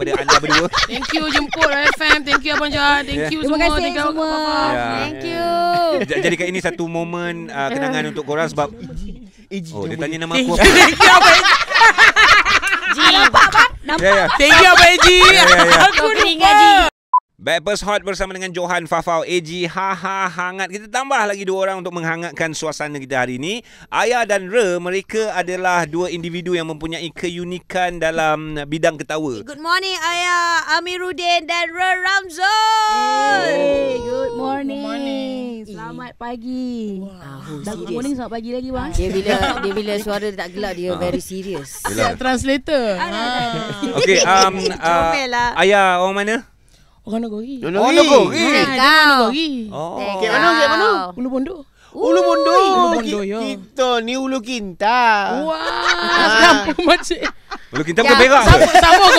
kepada anda berdua. Thank you jemput fam, Thank you Abang Jahat. Thank yeah. you semua. Terima kasih Thank semua. Yeah. Thank you. Yeah. Jadi kat ini satu momen uh, kenangan untuk korang sebab... Oh, dia tanya nama aku. Thank you Abang Jahat. Nampak, ya, ya. Nampak. Yeah, ya. Thank you Abang Jahat. Aku lupa. Breakfast Hot bersama dengan Johan Fafau AG ha ha hangat. Kita tambah lagi dua orang untuk menghangatkan suasana kita hari ini. Ayah dan Re, mereka adalah dua individu yang mempunyai keunikan dalam bidang ketawa. Good morning Ayah Amiruddin dan Re Ramzon. Hey, good morning. Good morning. Selamat pagi. Wow. Dah morning selamat pagi lagi bang. Dia bila dia bila suara dia tak gelak dia ah. very serious. Siap translator. Ha. Okey, um, lah. uh, ayah orang mana? Orang negeri. Orang negeri. Orang negeri. Ah, orang negeri. Oh. Kek mana? Kek mana? Ulu bondo. Ulu bondo. Ulu bondo. ya. Kita ni Ulu Kinta. Wah. Kenapa ah. macam? Ulu Kinta bukan ya, berak. Sama-sama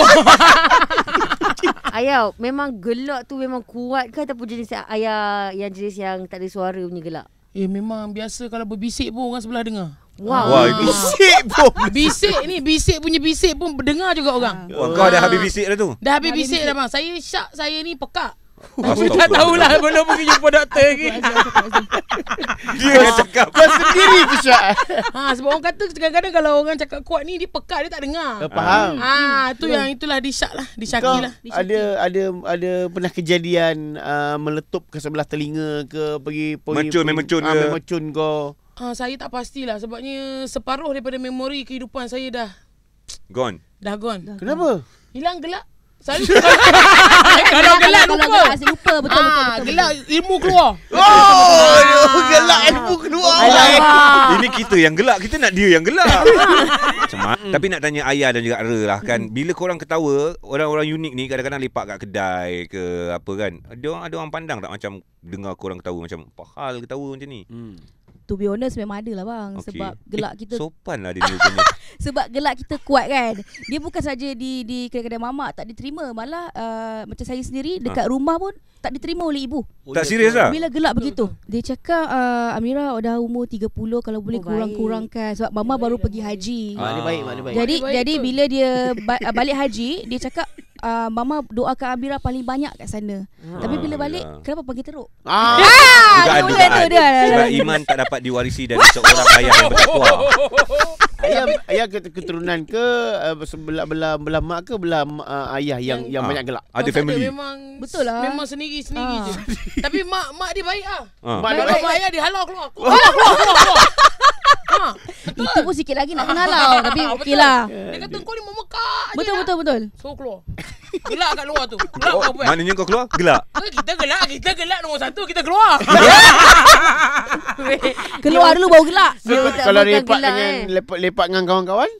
Ayah, memang gelak tu memang kuat ke ataupun jenis ayah yang jenis yang tak ada suara punya gelak? Eh, memang biasa kalau berbisik pun orang sebelah dengar. Wow. Wah, wow, bisik pun. Bisik ni, bisik punya bisik pun dengar juga orang. Wah, kau dah habis bisik dah tu. Dah habis bisik dah bang. Saya syak saya ni pekak. Aku tak tahulah belum pergi jumpa doktor lagi. Dia yang cakap. Kau sendiri pun syak. Ha, sebab orang kata kadang-kadang kalau orang cakap kuat ni, dia pekak, dia tak dengar. Kau faham. Ha, itu yang itulah syak lah. Disyakilah. Kau ada, ada, ada pernah kejadian uh, meletup ke sebelah telinga ke pergi... Mencun, memencun ah, ke. Ha, memencun kau. Ah saya tak pastilah sebabnya separuh daripada memori kehidupan saya dah gone. Dah gone. Dah Kenapa? Gone. Hilang gelap. Saya kalau gelap lupa. Kalau gelap lupa betul ah, betul. gelap ilmu keluar. Oh, ah. gelap ilmu keluar. Ini kita yang gelap, kita nak dia yang gelap. Macam hmm. Tapi nak tanya ayah dan juga Ara lah kan. Hmm. Bila korang ketawa, orang-orang unik ni kadang-kadang lepak kat kedai ke apa kan. Dia orang ada orang pandang tak macam dengar korang ketawa macam apa hal ketawa macam ni. Hmm to be honest memang ada lah bang okay. sebab gelak eh, kita sopan lah dia punya sebab gelak kita kuat kan dia bukan saja di di kedai-kedai mamak tak diterima malah uh, macam saya sendiri dekat ha? rumah pun tak diterima oleh ibu. Oh, tak serius lah. Bila gelap begitu. Dia cakap uh, Amira dah umur 30 kalau boleh oh, kurang-kurangkan sebab mama baru pergi haji. Ah, ah. Dia baik, dia baik. Jadi baik jadi ke? bila dia balik haji, dia cakap uh, mama doakan Amira paling banyak kat sana. Hmm. Tapi bila balik yeah. kenapa panggil teruk? Ah, ah itu dia, dia, dia, dia. Sebab iman tak dapat diwarisi dari seorang ayah yang bertakwa. ayah ayah keturunan ke eh, sebelah belah belah mak ke belah uh, ayah yang ah, yang, ah, banyak gelak. Ada family. Memang betul lah. Memang sendiri sendiri ah. je. Tapi mak mak dia baik ah. ah. Mak, baik, baik. mak ayah dia halau keluar. Halau keluar. keluar, keluar. Itu pun sikit lagi nak kenal lah Tapi okey lah Dia kata kau ni memekak Betul betul betul So keluar Gelak kat luar tu Gelak oh, apa Maknanya kau keluar Gelak eh, Kita gelak Kita gelak nombor satu Kita keluar ya. Keluar dulu bau gelak so, dia Kalau lepak gelak, dengan eh. lepak, lepak dengan kawan-kawan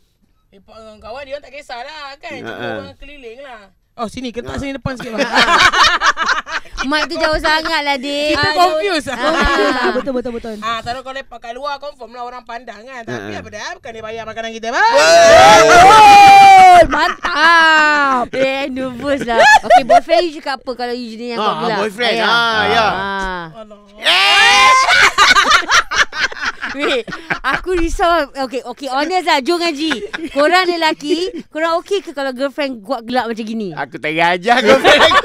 Lepak dengan kawan Dia orang tak kisahlah kan ha, Cuma uh-uh. keliling lah Oh sini Ketak ya. sini depan sikit Mak tu jauh sangat lah dik Kita Aduh. confuse lah Confuse lah ah, Betul betul betul Ah, Taruh kau lepak kat luar Confirm lah orang pandang kan Tapi ah. apa dah Bukan dia bayar makanan kita Betul Mantap Eh nervous lah Okay boyfriend you cakap apa Kalau you jenis yang kau ah, pula Boyfriend Ya Ya Ya Wait Aku risau Okay okay honest lah Jung Haji Korang lelaki Korang okay ke Kalau girlfriend Buat gelap macam gini Aku tak ajar girlfriend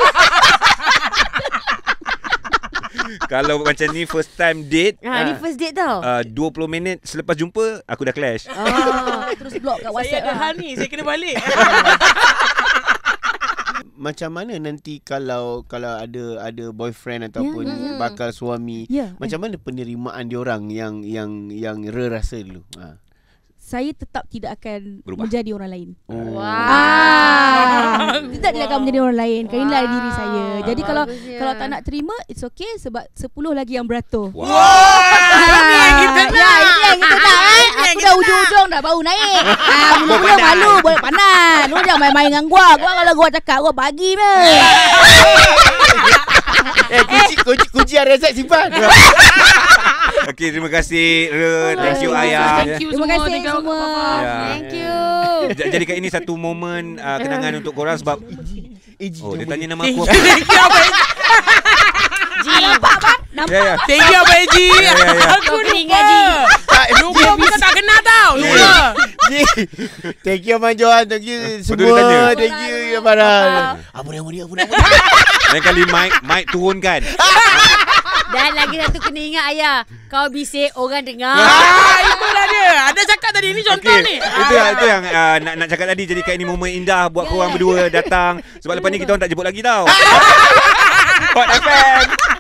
Kalau macam ni first time date ha, uh, Ni ah. first date tau ah, uh, 20 minit selepas jumpa Aku dah clash oh, Terus block kat WhatsApp saya Saya dah ni Saya kena balik macam mana nanti kalau kalau ada ada boyfriend ya, ataupun yeah. Ya. bakal suami yeah. Ya. macam mana penerimaan orang yang yang yang rasa dulu ha saya tetap tidak akan Berubah. menjadi orang lain. Oh. Wow. Ah. Tidak wow. akan menjadi orang lain. Wow. Inilah diri saya. Jadi kalau Bagusnya. kalau tak nak terima it's okay sebab 10 lagi yang beratur. Wow. Ini yang ah, kita nak. Ya, ini yang kita nak. Eh. Aku dah ujung-ujung dah bau naik. Ah, mula-mula malu, boleh panas. Lu jangan main-main dengan gua. Gua kalau gua cakap gua bagi me. eh, kunci kunci kunci reset simpan. Okay, terima kasih Ruth. Thank you ayah. Thank you semua. Terima kasih semua. Yeah. Thank you. Yeah. Jadi kat ini satu momen uh, kenangan untuk korang sebab Oh dia tanya nama aku. Thank you apa? Nampak bang Nampak Thank you Abang Eji Aku lupa Lupa kita tak kenal tau Lupa Thank you Abang Johan Thank you semua Thank you Abang Rahal Apa nama dia Apa nama dia Lain kali mic Mic turunkan Dan lagi satu kena ingat ayah Kau bisik orang dengar ah, Itulah dia Ada cakap tadi Ini contoh okay. ni Itu, ah. itu yang uh, nak, nak cakap tadi Jadi kat ini momen indah Buat yeah. korang berdua datang Sebab lepas ni kita orang tak jemput lagi tau Hot FM